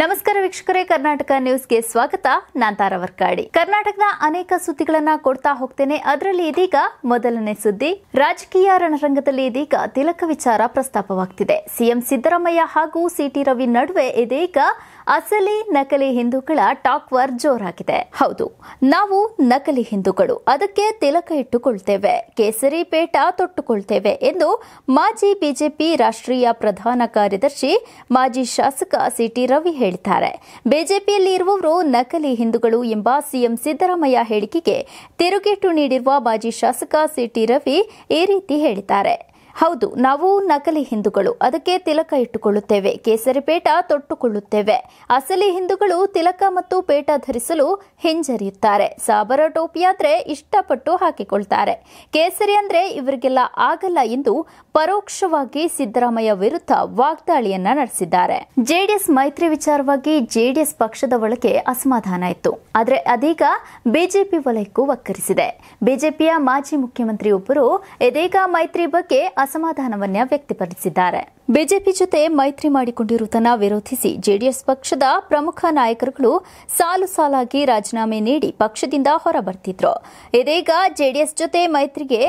ನಮಸ್ಕಾರ ವೀಕ್ಷಕರೇ ಕರ್ನಾಟಕ ನ್ಯೂಸ್ಗೆ ಸ್ವಾಗತ ನಾನ್ ತಾರವರ್ಕಾಡಿ ಕರ್ನಾಟಕದ ಅನೇಕ ಸುದ್ದಿಗಳನ್ನ ಕೊಡ್ತಾ ಹೋಗ್ತೇನೆ ಅದರಲ್ಲಿ ಇದೀಗ ಮೊದಲನೇ ಸುದ್ದಿ ರಾಜಕೀಯ ರಣರಂಗದಲ್ಲಿ ಇದೀಗ ತಿಲಕ ವಿಚಾರ ಪ್ರಸ್ತಾಪವಾಗ್ತಿದೆ ಸಿಎಂ ಸಿದ್ದರಾಮಯ್ಯ ಹಾಗೂ ಸಿಟಿ ರವಿ ನಡುವೆ ಇದೀಗ ಅಸಲಿ ನಕಲಿ ಹಿಂದೂಗಳ ಟಾಕ್ ವರ್ ಜೋರಾಗಿದೆ ಹೌದು ನಾವು ನಕಲಿ ಹಿಂದೂಗಳು ಅದಕ್ಕೆ ತಿಲಕ ಇಟ್ಟುಕೊಳ್ತೇವೆ ಕೇಸರಿ ಪೇಟ ತೊಟ್ಟುಕೊಳ್ತೇವೆ ಎಂದು ಮಾಜಿ ಬಿಜೆಪಿ ರಾಷ್ಟ್ರೀಯ ಪ್ರಧಾನ ಕಾರ್ಯದರ್ಶಿ ಮಾಜಿ ಶಾಸಕ ಸಿಟಿ ರವಿ ಹೇಳಿದ್ದಾರೆ ಬಿಜೆಪಿಯಲ್ಲಿ ಇರುವವರು ನಕಲಿ ಹಿಂದೂಗಳು ಎಂಬ ಸಿಎಂ ಸಿದ್ದರಾಮಯ್ಯ ಹೇಳಿಕೆಗೆ ತಿರುಗೇಟು ನೀಡಿರುವ ಮಾಜಿ ಶಾಸಕ ಸಿಟಿ ರವಿ ಈ ರೀತಿ ಹೇಳಿದ್ದಾರೆ ಹೌದು ನಾವು ನಕಲಿ ಹಿಂದೂಗಳು ಅದಕ್ಕೆ ತಿಲಕ ಇಟ್ಟುಕೊಳ್ಳುತ್ತೇವೆ ಕೇಸರಿ ಪೇಟ ತೊಟ್ಟುಕೊಳ್ಳುತ್ತೇವೆ ಅಸಲಿ ಹಿಂದೂಗಳು ತಿಲಕ ಮತ್ತು ಪೇಟ ಧರಿಸಲು ಹಿಂಜರಿಯುತ್ತಾರೆ ಸಾಬರ ಟೋಪಿಯಾದ್ರೆ ಇಷ್ಟಪಟ್ಟು ಹಾಕಿಕೊಳ್ತಾರೆ ಕೇಸರಿ ಅಂದ್ರೆ ಇವರಿಗೆಲ್ಲ ಆಗಲ್ಲ ಎಂದು ಪರೋಕ್ಷವಾಗಿ ಸಿದ್ದರಾಮಯ್ಯ ವಿರುದ್ಧ ವಾಗ್ದಾಳಿಯನ್ನ ನಡೆಸಿದ್ದಾರೆ ಜೆಡಿಎಸ್ ಮೈತ್ರಿ ವಿಚಾರವಾಗಿ ಜೆಡಿಎಸ್ ಪಕ್ಷದ ಒಳಗೆ ಅಸಮಾಧಾನ ಇತ್ತು ಆದರೆ ಅದೀಗ ಬಿಜೆಪಿ ವಲಯಕ್ಕೂ ಒಕ್ಕರಿಸಿದೆ ಬಿಜೆಪಿಯ ಮಾಜಿ ಮುಖ್ಯಮಂತ್ರಿಯೊಬ್ಬರು ಇದೀಗ ಮೈತ್ರಿ ಬಗ್ಗೆ ಅಸಮಾಧಾನವನ್ನ ವ್ಯಕ್ತಪಡಿಸಿದ್ದಾರೆ ಬಿಜೆಪಿ ಜೊತೆ ಮೈತ್ರಿ ಮಾಡಿಕೊಂಡಿರುವುದನ್ನು ವಿರೋಧಿಸಿ ಜೆಡಿಎಸ್ ಪಕ್ಷದ ಪ್ರಮುಖ ನಾಯಕರುಗಳು ಸಾಲು ಸಾಲಾಗಿ ರಾಜೀನಾಮೆ ನೀಡಿ ಪಕ್ಷದಿಂದ ಹೊರಬರ್ತಿದ್ರು ಇದೀಗ ಜೆಡಿಎಸ್ ಜೊತೆ ಮೈತ್ರಿಗೆ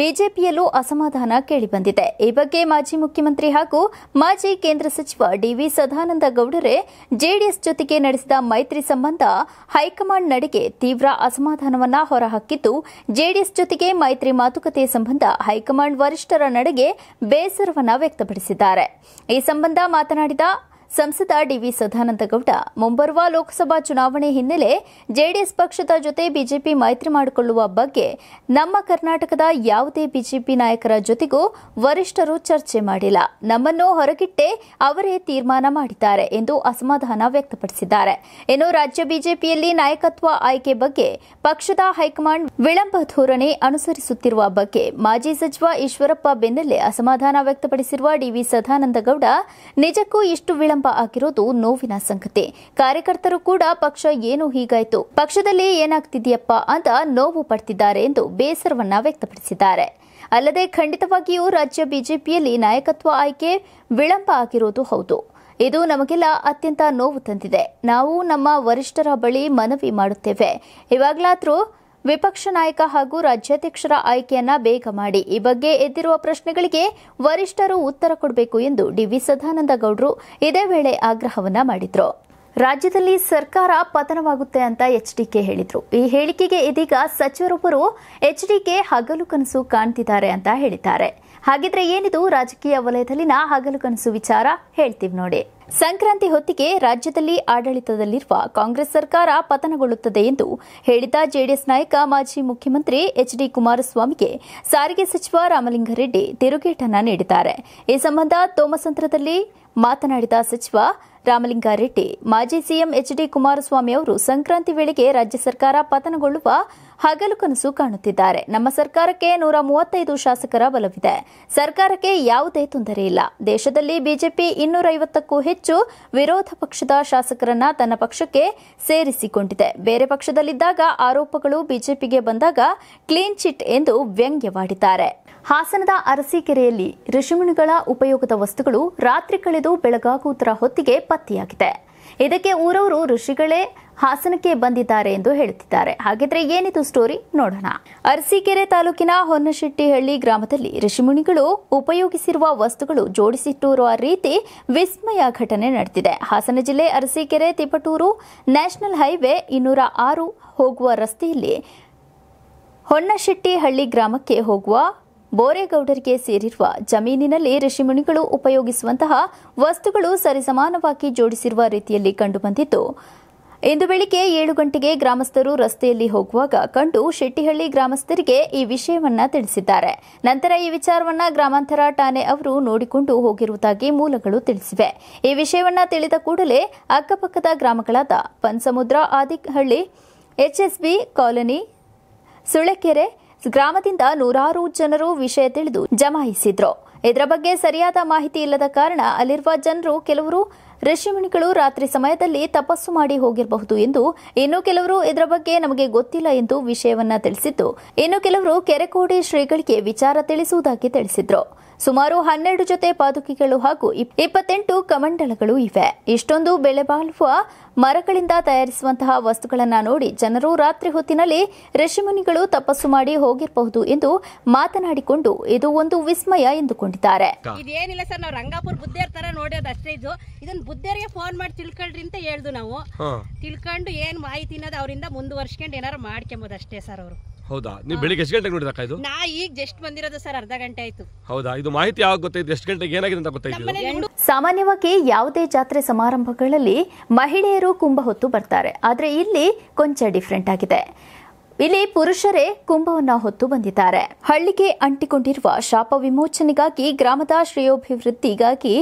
ಬಿಜೆಪಿಯಲ್ಲೂ ಅಸಮಾಧಾನ ಕೇಳಿಬಂದಿದೆ ಈ ಬಗ್ಗೆ ಮಾಜಿ ಮುಖ್ಯಮಂತ್ರಿ ಹಾಗೂ ಮಾಜಿ ಕೇಂದ್ರ ಸಚಿವ ಡಿವಿ ಸದಾನಂದ ಗೌಡರೇ ಜೆಡಿಎಸ್ ಜೊತೆಗೆ ನಡೆಸಿದ ಮೈತ್ರಿ ಸಂಬಂಧ ಹೈಕಮಾಂಡ್ ನಡೆಗೆ ತೀವ್ರ ಅಸಮಾಧಾನವನ್ನು ಹೊರಹಾಕಿದ್ದು ಜೆಡಿಎಸ್ ಜೊತೆಗೆ ಮೈತ್ರಿ ಮಾತುಕತೆ ಸಂಬಂಧ ಹೈಕಮಾಂಡ್ ವರಿಷ್ಠರ ನಡೆಗೆ ಬೇಸರವನ್ನ ವ್ಯಕ್ತಪಡಿಸಿದ್ದಾರೆ ಈ ಸಂಬಂಧ ಮಾತನಾಡಿದ ಸಂಸದ ಡಿವಿ ಸದಾನಂದಗೌಡ ಮುಂಬರುವ ಲೋಕಸಭಾ ಚುನಾವಣೆ ಹಿನ್ನೆಲೆ ಜೆಡಿಎಸ್ ಪಕ್ಷದ ಜೊತೆ ಬಿಜೆಪಿ ಮೈತ್ರಿ ಮಾಡಿಕೊಳ್ಳುವ ಬಗ್ಗೆ ನಮ್ಮ ಕರ್ನಾಟಕದ ಯಾವುದೇ ಬಿಜೆಪಿ ನಾಯಕರ ಜೊತೆಗೂ ವರಿಷ್ಠರು ಚರ್ಚೆ ಮಾಡಿಲ್ಲ ನಮ್ಮನ್ನು ಹೊರಗಿಟ್ಟೆ ಅವರೇ ತೀರ್ಮಾನ ಮಾಡಿದ್ದಾರೆ ಎಂದು ಅಸಮಾಧಾನ ವ್ಯಕ್ತಪಡಿಸಿದ್ದಾರೆ ಇನ್ನು ರಾಜ್ಯ ಬಿಜೆಪಿಯಲ್ಲಿ ನಾಯಕತ್ವ ಆಯ್ಕೆ ಬಗ್ಗೆ ಪಕ್ಷದ ಹೈಕಮಾಂಡ್ ವಿಳಂಬ ಧೋರಣೆ ಅನುಸರಿಸುತ್ತಿರುವ ಬಗ್ಗೆ ಮಾಜಿ ಸಚಿವ ಈಶ್ವರಪ್ಪ ಬೆನ್ನಲ್ಲೇ ಅಸಮಾಧಾನ ವ್ಯಕ್ತಪಡಿಸಿರುವ ಡಿವಿ ಸದಾನಂದಗೌಡ ನಿಜಕ್ಕೂ ಇಷ್ಟು ವಿಳಂಬ ಆರಂಭ ಆಗಿರೋದು ನೋವಿನ ಸಂಗತಿ ಕಾರ್ಯಕರ್ತರು ಕೂಡ ಪಕ್ಷ ಏನು ಹೀಗಾಯ್ತು ಪಕ್ಷದಲ್ಲಿ ಏನಾಗ್ತಿದೆಯಪ್ಪ ಅಂತ ನೋವು ಪಡ್ತಿದ್ದಾರೆ ಎಂದು ಬೇಸರವನ್ನ ವ್ಯಕ್ತಪಡಿಸಿದ್ದಾರೆ ಅಲ್ಲದೆ ಖಂಡಿತವಾಗಿಯೂ ರಾಜ್ಯ ಬಿಜೆಪಿಯಲ್ಲಿ ನಾಯಕತ್ವ ಆಯ್ಕೆ ವಿಳಂಬ ಆಗಿರೋದು ಹೌದು ಇದು ನಮಗೆಲ್ಲ ಅತ್ಯಂತ ನೋವು ತಂದಿದೆ ನಾವು ನಮ್ಮ ವರಿಷ್ಠರ ಬಳಿ ಮನವಿ ಮಾಡುತ್ತೇವೆ ಇವಾಗಲಾದರೂ ವಿಪಕ್ಷ ನಾಯಕ ಹಾಗೂ ರಾಜ್ಯಾಧ್ಯಕ್ಷರ ಆಯ್ಕೆಯನ್ನ ಬೇಗ ಮಾಡಿ ಈ ಬಗ್ಗೆ ಎದ್ದಿರುವ ಪ್ರಶ್ನೆಗಳಿಗೆ ವರಿಷ್ಠರು ಉತ್ತರ ಕೊಡಬೇಕು ಎಂದು ಡಿವಿ ಸದಾನಂದ ಗೌಡರು ಇದೇ ವೇಳೆ ಆಗ್ರಹವನ್ನ ಮಾಡಿದ್ರು ರಾಜ್ಯದಲ್ಲಿ ಸರ್ಕಾರ ಪತನವಾಗುತ್ತೆ ಅಂತ ಎಚ್ ಡಿಕೆ ಹೇಳಿದರು ಈ ಹೇಳಿಕೆಗೆ ಇದೀಗ ಸಚಿವರೊಬ್ಬರು ಎಚ್ ಡಿಕೆ ಹಗಲು ಕನಸು ಕಾಣ್ತಿದ್ದಾರೆ ಅಂತ ಹೇಳಿದ್ದಾರೆ ಹಾಗಿದ್ರೆ ಏನಿದು ರಾಜಕೀಯ ವಲಯದಲ್ಲಿನ ಹಗಲು ಕನಸು ವಿಚಾರ ಹೇಳ್ತೀವಿ ನೋಡಿ ಸಂಕ್ರಾಂತಿ ಹೊತ್ತಿಗೆ ರಾಜ್ಯದಲ್ಲಿ ಆಡಳಿತದಲ್ಲಿರುವ ಕಾಂಗ್ರೆಸ್ ಸರ್ಕಾರ ಪತನಗೊಳ್ಳುತ್ತದೆ ಎಂದು ಹೇಳಿದ ಜೆಡಿಎಸ್ ನಾಯಕ ಮಾಜಿ ಮುಖ್ಯಮಂತ್ರಿ ಎಚ್ ಡಿ ಕುಮಾರಸ್ವಾಮಿಗೆ ಸಾರಿಗೆ ಸಚಿವ ರಾಮಲಿಂಗಾರೆಡ್ಡಿ ತಿರುಗೇಟನ್ನ ನೀಡಿದ್ದಾರೆ ಈ ಸಂಬಂಧ ತೋಮಸಂತ್ರದಲ್ಲಿ ಮಾತನಾಡಿದ ಸಚಿವ ರಾಮಲಿಂಗಾರೆಡ್ಡಿ ಮಾಜಿ ಸಿಎಂ ಎಚ್ಡಿ ಕುಮಾರಸ್ವಾಮಿ ಅವರು ಸಂಕ್ರಾಂತಿ ವೇಳೆಗೆ ರಾಜ್ಯ ಸರ್ಕಾರ ಪತನಗೊಳ್ಳುವ ಹಗಲು ಕನಸು ಕಾಣುತ್ತಿದ್ದಾರೆ ನಮ್ಮ ಸರ್ಕಾರಕ್ಕೆ ನೂರ ಮೂವತ್ತೈದು ಶಾಸಕರ ಬಲವಿದೆ ಸರ್ಕಾರಕ್ಕೆ ಯಾವುದೇ ತೊಂದರೆ ಇಲ್ಲ ದೇಶದಲ್ಲಿ ಬಿಜೆಪಿ ಇನ್ನೂರೈವತ್ತಕ್ಕೂ ಹೆಚ್ಚು ವಿರೋಧ ಪಕ್ಷದ ಶಾಸಕರನ್ನ ತನ್ನ ಪಕ್ಷಕ್ಕೆ ಸೇರಿಸಿಕೊಂಡಿದೆ ಬೇರೆ ಪಕ್ಷದಲ್ಲಿದ್ದಾಗ ಆರೋಪಗಳು ಬಿಜೆಪಿಗೆ ಬಂದಾಗ ಕ್ಲೀನ್ ಚಿಟ್ ಎಂದು ವ್ಯಂಗ್ಯವಾಡಿದ್ದಾರೆ ಹಾಸನದ ಅರಸೀಕೆರೆಯಲ್ಲಿ ಋಷಿಮುನಿಗಳ ಉಪಯೋಗದ ವಸ್ತುಗಳು ರಾತ್ರಿ ಕಳೆದು ಬೆಳಗಾಗುವುದರ ಹೊತ್ತಿಗೆ ಪತ್ತೆಯಾಗಿದೆ ಇದಕ್ಕೆ ಊರವರು ಋಷಿಗಳೇ ಹಾಸನಕ್ಕೆ ಬಂದಿದ್ದಾರೆ ಎಂದು ಹೇಳುತ್ತಿದ್ದಾರೆ ಹಾಗಿದ್ರೆ ಏನಿದು ಸ್ಟೋರಿ ನೋಡೋಣ ಅರಸೀಕೆರೆ ತಾಲೂಕಿನ ಹೊನ್ನಶೆಟ್ಟಿಹಳ್ಳಿ ಗ್ರಾಮದಲ್ಲಿ ಋಷಿಮುನಿಗಳು ಉಪಯೋಗಿಸಿರುವ ವಸ್ತುಗಳು ಜೋಡಿಸಿಟ್ಟಿರುವ ರೀತಿ ವಿಸ್ಮಯ ಘಟನೆ ನಡೆದಿದೆ ಹಾಸನ ಜಿಲ್ಲೆ ಅರಸೀಕೆರೆ ತಿಪಟೂರು ನ್ಯಾಷನಲ್ ಹೈವೇ ಇನ್ನೂರ ಆರು ಹೋಗುವ ರಸ್ತೆಯಲ್ಲಿ ಹೊನ್ನಶೆಟ್ಟಿಹಳ್ಳಿ ಗ್ರಾಮಕ್ಕೆ ಹೋಗುವ ಬೋರೇಗೌಡರಿಗೆ ಸೇರಿರುವ ಜಮೀನಿನಲ್ಲಿ ಋಷಿಮುನಿಗಳು ಉಪಯೋಗಿಸುವಂತಹ ವಸ್ತುಗಳು ಸರಿಸಮಾನವಾಗಿ ಜೋಡಿಸಿರುವ ರೀತಿಯಲ್ಲಿ ಕಂಡುಬಂದಿದ್ದು ಇಂದು ಬೆಳಿಗ್ಗೆ ಏಳು ಗಂಟೆಗೆ ಗ್ರಾಮಸ್ಥರು ರಸ್ತೆಯಲ್ಲಿ ಹೋಗುವಾಗ ಕಂಡು ಶೆಟ್ಟಿಹಳ್ಳಿ ಗ್ರಾಮಸ್ಥರಿಗೆ ಈ ವಿಷಯವನ್ನ ತಿಳಿಸಿದ್ದಾರೆ ನಂತರ ಈ ವಿಚಾರವನ್ನ ಗ್ರಾಮಾಂತರ ಠಾಣೆ ಅವರು ನೋಡಿಕೊಂಡು ಹೋಗಿರುವುದಾಗಿ ಮೂಲಗಳು ತಿಳಿಸಿವೆ ಈ ವಿಷಯವನ್ನ ತಿಳಿದ ಕೂಡಲೇ ಅಕ್ಕಪಕ್ಕದ ಗ್ರಾಮಗಳಾದ ಪನ್ಸಮುದ್ರ ಆದಿಹಳ್ಳಿ ಎಚ್ಎಸ್ಬಿ ಕಾಲೋನಿ ಸುಳೆಕೆರೆ ಗ್ರಾಮದಿಂದ ನೂರಾರು ಜನರು ವಿಷಯ ತಿಳಿದು ಜಮಾಯಿಸಿದ್ರು ಇದರ ಬಗ್ಗೆ ಸರಿಯಾದ ಮಾಹಿತಿ ಇಲ್ಲದ ಕಾರಣ ಅಲ್ಲಿರುವ ಜನರು ಕೆಲವರು ಋಷಿಮುನಿಗಳು ರಾತ್ರಿ ಸಮಯದಲ್ಲಿ ತಪಸ್ಸು ಮಾಡಿ ಹೋಗಿರಬಹುದು ಎಂದು ಇನ್ನು ಕೆಲವರು ಇದರ ಬಗ್ಗೆ ನಮಗೆ ಗೊತ್ತಿಲ್ಲ ಎಂದು ವಿಷಯವನ್ನ ತಿಳಿಸಿದ್ದು ಇನ್ನು ಕೆಲವರು ಕೆರೆಕೋಡಿ ಶ್ರೀಗಳಿಗೆ ವಿಚಾರ ತಿಳಿಸುವುದಾಗಿ ತಿಳಿಸಿದ್ರು ಸುಮಾರು ಹನ್ನೆರಡು ಜೊತೆ ಪಾದುಕಿಗಳು ಹಾಗೂ ಇಪ್ಪತ್ತೆಂಟು ಕಮಂಡಲಗಳು ಇವೆ ಇಷ್ಟೊಂದು ಬೆಲೆ ಬಾಳುವ ಮರಗಳಿಂದ ತಯಾರಿಸುವಂತಹ ವಸ್ತುಗಳನ್ನು ನೋಡಿ ಜನರು ರಾತ್ರಿ ಹೊತ್ತಿನಲ್ಲಿ ಋಷಿಮುನಿಗಳು ತಪಸ್ಸು ಮಾಡಿ ಹೋಗಿರಬಹುದು ಎಂದು ಮಾತನಾಡಿಕೊಂಡು ಇದು ಒಂದು ವಿಸ್ಮಯ ಎಂದುಕೊಂಡಿದ್ದಾರೆ ಇದೇನಿಲ್ಲ ಸರ್ ನಾವು ರಂಗಾಪುರ ಬುದ್ಧೇರ್ ತರ ನೋಡೋದು ಅಷ್ಟೇ ಇದು ಇದನ್ನ ಫೋನ್ ಮಾಡಿ ತಿಳ್ಕೊಳ್ರಿ ಅಂತ ಹೇಳ್ದು ನಾವು ತಿಳ್ಕೊಂಡು ಏನ್ ಮಾಹಿತಿ ಅನ್ನೋದು ಅವರಿಂದ ಮುಂದುವರ್ಸ್ಕೊಂಡು ಏನಾರು ಮಾಡ್ಕೊಂಬೋದು ಅಷ್ಟೇ ಸರ್ ಅವರು ಹೌದಾ ನೀವು ಬೆಳಿಗ್ಗೆ ಎಷ್ಟು ಗಂಟೆಗೆ ನೋಡಿದಕ್ಕ ಇದು ನಾ ಈಗ ಜಸ್ಟ್ ಬಂದಿರೋದು ಸರ್ ಅರ್ಧ ಗಂಟೆ ಆಯ್ತು ಹೌದಾ ಇದು ಮಾಹಿತಿ ಯಾವಾಗ ಗೊತ್ತಾಯ್ತು ಎಷ್ಟು ಗಂಟೆಗೆ ಏನಾಗಿದೆ ಅಂತ ಗೊತ್ತಾಯ್ತು ಸಾಮಾನ್ಯವಾಗಿ ಯಾವುದೇ ಜಾತ್ರೆ ಸಮಾರಂಭಗಳಲ್ಲಿ ಮಹಿಳೆಯರು ಕುಂಭ ಹೊತ್ತು ಬರ್ತಾರೆ ಆದ್ರೆ ಇಲ್ಲಿ ಕೊಂಚ ಡಿಫ್ರೆಂಟ್ ಆಗಿದೆ ಇಲ್ಲಿ ಪುರುಷರೇ ಕುಂಭವನ್ನ ಹೊತ್ತು ಬಂದಿದ್ದಾರೆ ಹಳ್ಳಿಗೆ ಅಂಟಿಕೊಂಡಿರುವ ಶಾಪ ವಿಮೋಚನೆಗಾಗಿ ಗ್ರಾಮದ ಶ್ರೇಯೋಭಿವೃದ್ಧಿಗಾಗಿ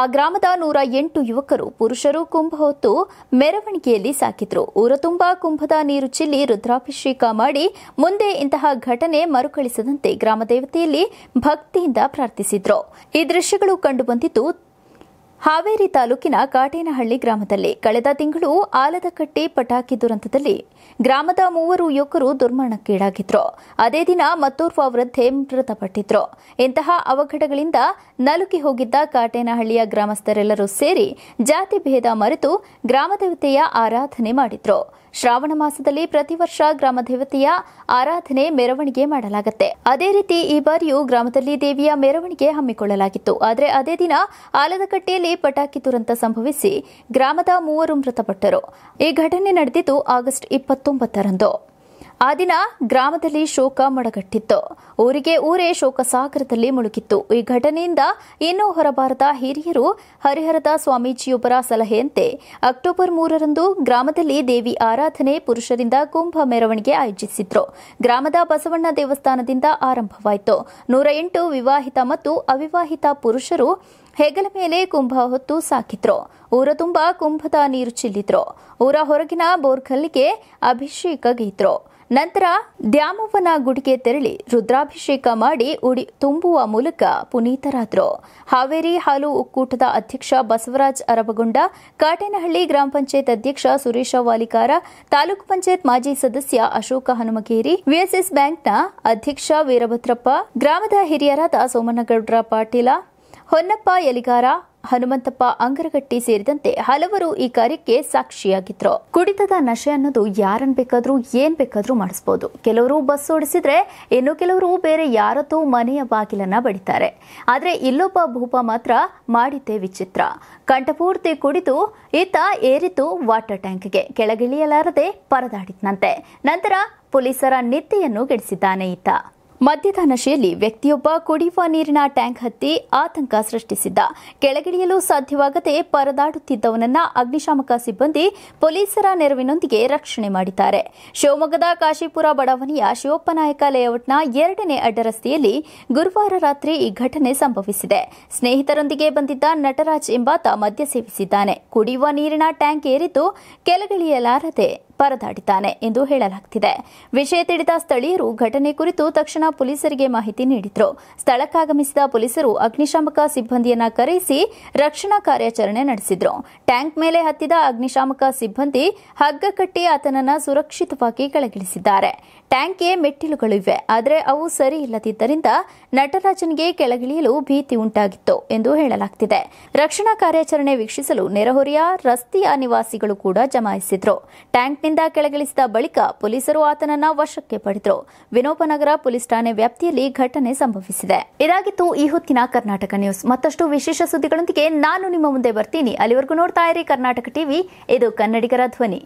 ಆ ಗ್ರಾಮದ ನೂರ ಎಂಟು ಯುವಕರು ಪುರುಷರು ಕುಂಭ ಹೊತ್ತು ಮೆರವಣಿಗೆಯಲ್ಲಿ ಸಾಕಿದ್ರು ಊರ ತುಂಬಾ ಕುಂಭದ ನೀರು ಚಿಲ್ಲಿ ರುದ್ರಾಭಿಷೇಕ ಮಾಡಿ ಮುಂದೆ ಇಂತಹ ಘಟನೆ ಮರುಕಳಿಸದಂತೆ ಗ್ರಾಮ ದೇವತೆಯಲ್ಲಿ ಭಕ್ತಿಯಿಂದ ಪ್ರಾರ್ಥಿಸಿದ್ರು ಈ ದೃಶ್ಯಗಳು ಕಂಡುಬಂದಿದ್ದು ಹಾವೇರಿ ತಾಲೂಕಿನ ಕಾಟೇನಹಳ್ಳಿ ಗ್ರಾಮದಲ್ಲಿ ಕಳೆದ ತಿಂಗಳು ಆಲದಕಟ್ಟೆ ಪಟಾಕಿ ದುರಂತದಲ್ಲಿ ಗ್ರಾಮದ ಮೂವರು ಯುವಕರು ದುರ್ಮರಣಕ್ಕೀಡಾಗಿದ್ರು ಅದೇ ದಿನ ಮತ್ತೋರ್ವ ವೃದ್ಧೆ ಮೃತಪಟ್ಟಿದ್ರು ಇಂತಹ ಅವಘಡಗಳಿಂದ ನಲುಕಿ ಹೋಗಿದ್ದ ಕಾಟೇನಹಳ್ಳಿಯ ಗ್ರಾಮಸ್ಥರೆಲ್ಲರೂ ಸೇರಿ ಜಾತಿ ಭೇದ ಮರೆತು ಗ್ರಾಮದೇವತೆಯ ಆರಾಧನೆ ಮಾಡಿದ್ರು ಶ್ರಾವಣ ಮಾಸದಲ್ಲಿ ಪ್ರತಿ ವರ್ಷ ಗ್ರಾಮ ದೇವತೆಯ ಆರಾಧನೆ ಮೆರವಣಿಗೆ ಮಾಡಲಾಗುತ್ತೆ ಅದೇ ರೀತಿ ಈ ಬಾರಿಯೂ ಗ್ರಾಮದಲ್ಲಿ ದೇವಿಯ ಮೆರವಣಿಗೆ ಹಮ್ಮಿಕೊಳ್ಳಲಾಗಿತ್ತು ಆದರೆ ಅದೇ ದಿನ ಆಲದಕಟ್ಟೆಯಲ್ಲಿ ಪಟಾಕಿ ತುರಂತ ಸಂಭವಿಸಿ ಗ್ರಾಮದ ಮೂವರು ಮೃತಪಟ್ಟರು ಈ ಘಟನೆ ನಡೆದಿದ್ದು ಆಗಸ್ಟ್ ಇಪ್ಪತ್ತೊಂಬತ್ತರಂದು ಆ ದಿನ ಗ್ರಾಮದಲ್ಲಿ ಶೋಕ ಮಡಗಟ್ಟಿತ್ತು ಊರಿಗೆ ಊರೇ ಶೋಕ ಸಾಗರದಲ್ಲಿ ಮುಳುಗಿತ್ತು ಈ ಘಟನೆಯಿಂದ ಇನ್ನೂ ಹೊರಬಾರದ ಹಿರಿಯರು ಹರಿಹರದ ಸ್ವಾಮೀಜಿಯೊಬ್ಬರ ಸಲಹೆಯಂತೆ ಅಕ್ಟೋಬರ್ ಮೂರರಂದು ಗ್ರಾಮದಲ್ಲಿ ದೇವಿ ಆರಾಧನೆ ಪುರುಷರಿಂದ ಕುಂಭ ಮೆರವಣಿಗೆ ಆಯೋಜಿಸಿದ್ರು ಗ್ರಾಮದ ಬಸವಣ್ಣ ದೇವಸ್ಥಾನದಿಂದ ಆರಂಭವಾಯಿತು ನೂರ ಎಂಟು ವಿವಾಹಿತ ಮತ್ತು ಅವಿವಾಹಿತ ಪುರುಷರು ಹೆಗಲ ಮೇಲೆ ಕುಂಭ ಹೊತ್ತು ಸಾಕಿದ್ರು ಊರ ತುಂಬಾ ಕುಂಭದ ನೀರು ಚಿಲ್ಲಿದ್ರು ಊರ ಹೊರಗಿನ ಬೋರ್ಗಲ್ಲಿಗೆ ಅಭಿಷೇಕ ಗೈದ್ರು ನಂತರ ದ್ಯಾಮವ್ವನ ಗುಡಿಗೆ ತೆರಳಿ ರುದ್ರಾಭಿಷೇಕ ಮಾಡಿ ಉಡಿ ತುಂಬುವ ಮೂಲಕ ಪುನೀತರಾದರು ಹಾವೇರಿ ಹಾಲು ಒಕ್ಕೂಟದ ಅಧ್ಯಕ್ಷ ಬಸವರಾಜ್ ಅರಬಗೊಂಡ ಕಾಟೇನಹಳ್ಳಿ ಗ್ರಾಮ ಪಂಚಾಯತ್ ಅಧ್ಯಕ್ಷ ಸುರೇಶ ವಾಲಿಕಾರ ತಾಲೂಕು ಪಂಚಾಯತ್ ಮಾಜಿ ಸದಸ್ಯ ಅಶೋಕ ಹನುಮಗೇರಿ ವಿಎಸ್ಎಸ್ ಬ್ಯಾಂಕ್ನ ಅಧ್ಯಕ್ಷ ವೀರಭದ್ರಪ್ಪ ಗ್ರಾಮದ ಹಿರಿಯರಾದ ಸೋಮನಗೌಡ್ರ ಪಾಟೀಲ ಹೊನ್ನಪ್ಪ ಯಲಿಗಾರ ಹನುಮಂತಪ್ಪ ಅಂಗರಗಟ್ಟಿ ಸೇರಿದಂತೆ ಹಲವರು ಈ ಕಾರ್ಯಕ್ಕೆ ಸಾಕ್ಷಿಯಾಗಿದ್ರು ಕುಡಿತದ ನಶೆ ಅನ್ನೋದು ಯಾರನ್ ಬೇಕಾದ್ರೂ ಏನ್ ಬೇಕಾದ್ರೂ ಮಾಡಿಸ್ಬೋದು ಕೆಲವರು ಬಸ್ ಓಡಿಸಿದ್ರೆ ಇನ್ನು ಕೆಲವರು ಬೇರೆ ಯಾರತ್ತೂ ಮನೆಯ ಬಾಗಿಲನ್ನ ಬಡಿತಾರೆ ಆದ್ರೆ ಇಲ್ಲೊಬ್ಬ ಭೂಪ ಮಾತ್ರ ಮಾಡಿದ್ದೆ ವಿಚಿತ್ರ ಕಂಠಪೂರ್ತಿ ಕುಡಿದು ಈತ ಏರಿತು ವಾಟರ್ ಟ್ಯಾಂಕ್ಗೆ ಕೆಳಗಿಳಿಯಲಾರದೆ ಪರದಾಡಿದ್ನಂತೆ ನಂತರ ಪೊಲೀಸರ ನಿದ್ದೆಯನ್ನು ಗೆಡಿಸಿದ್ದಾನೆ ಈತ ಮದ್ಯದ ನಶೆಯಲ್ಲಿ ವ್ಯಕ್ತಿಯೊಬ್ಬ ಕುಡಿಯುವ ನೀರಿನ ಟ್ಯಾಂಕ್ ಹತ್ತಿ ಆತಂಕ ಸೃಷ್ಟಿಸಿದ್ದ ಕೆಳಗಿಳಿಯಲು ಸಾಧ್ಯವಾಗದೆ ಪರದಾಡುತ್ತಿದ್ದವನನ್ನ ಅಗ್ನಿಶಾಮಕ ಸಿಬ್ಬಂದಿ ಪೊಲೀಸರ ನೆರವಿನೊಂದಿಗೆ ರಕ್ಷಣೆ ಮಾಡಿದ್ದಾರೆ ಶಿವಮೊಗ್ಗದ ಕಾಶಿಪುರ ಬಡಾವಣೆಯ ಶಿವಪ್ಪನಾಯಕ ಲೇಔಟ್ನ ಎರಡನೇ ಅಡ್ಡರಸ್ತೆಯಲ್ಲಿ ಗುರುವಾರ ರಾತ್ರಿ ಈ ಘಟನೆ ಸಂಭವಿಸಿದೆ ಸ್ನೇಹಿತರೊಂದಿಗೆ ಬಂದಿದ್ದ ನಟರಾಜ್ ಎಂಬಾತ ಮದ್ಯ ಸೇವಿಸಿದ್ದಾನೆ ಕುಡಿಯುವ ನೀರಿನ ಟ್ಯಾಂಕ್ ಏರಿದ್ದು ಕೆಳಗಿಳಿಯಲಾರದೆ ಪರದಾಡಿದ್ದಾನೆ ಎಂದು ಹೇಳಲಾಗುತ್ತಿದೆ ವಿಷಯ ತಿಳಿದ ಸ್ಥಳೀಯರು ಘಟನೆ ಕುರಿತು ತಕ್ಷಣ ಪೊಲೀಸರಿಗೆ ಮಾಹಿತಿ ನೀಡಿದ್ರು ಸ್ಥಳಕ್ಕಾಗಮಿಸಿದ ಪೊಲೀಸರು ಅಗ್ನಿಶಾಮಕ ಸಿಬ್ಬಂದಿಯನ್ನ ಕರೆಯಿಸಿ ರಕ್ಷಣಾ ಕಾರ್ಯಾಚರಣೆ ನಡೆಸಿದ್ರು ಟ್ಯಾಂಕ್ ಮೇಲೆ ಹತ್ತಿದ ಅಗ್ನಿಶಾಮಕ ಸಿಬ್ಬಂದಿ ಹಗ್ಗ ಕಟ್ಟಿ ಆತನನ್ನು ಸುರಕ್ಷಿತವಾಗಿ ಕೆಳಗಿಳಿಸಿದ್ದಾರೆ ಟ್ಯಾಂಕ್ಗೆ ಮೆಟ್ಟಿಲುಗಳು ಇವೆ ಆದರೆ ಅವು ಸರಿ ಇಲ್ಲದಿದ್ದರಿಂದ ನಟರಾಜನ್ಗೆ ಕೆಳಗಿಳಿಯಲು ಭೀತಿ ಉಂಟಾಗಿತ್ತು ಎಂದು ಹೇಳಲಾಗುತ್ತಿದೆ ರಕ್ಷಣಾ ಕಾರ್ಯಾಚರಣೆ ವೀಕ್ಷಿಸಲು ನೆರೆಹೊರೆಯ ರಸ್ತೆಯ ನಿವಾಸಿಗಳು ಕೂಡ ಜಮಾಯಿಸಿದ್ರು ಟ್ಯಾಂಕ್ ಕೆಳಗಿಳಿಸಿದ ಬಳಿಕ ಪೊಲೀಸರು ಆತನನ್ನ ವಶಕ್ಕೆ ಪಡೆದರು ವಿನೋಪನಗರ ಪೊಲೀಸ್ ಠಾಣೆ ವ್ಯಾಪ್ತಿಯಲ್ಲಿ ಘಟನೆ ಸಂಭವಿಸಿದೆ ಇದಾಗಿತ್ತು ಈ ಹೊತ್ತಿನ ಕರ್ನಾಟಕ ನ್ಯೂಸ್ ಮತ್ತಷ್ಟು ವಿಶೇಷ ಸುದ್ದಿಗಳೊಂದಿಗೆ ನಾನು ನಿಮ್ಮ ಮುಂದೆ ಬರ್ತೀನಿ ಅಲ್ಲಿವರೆಗೂ ನೋಡ್ತಾ ಇರಿ ಕರ್ನಾಟಕ ಟಿವಿ ಇದು ಕನ್ನಡಿಗರ ಧ್ವನಿ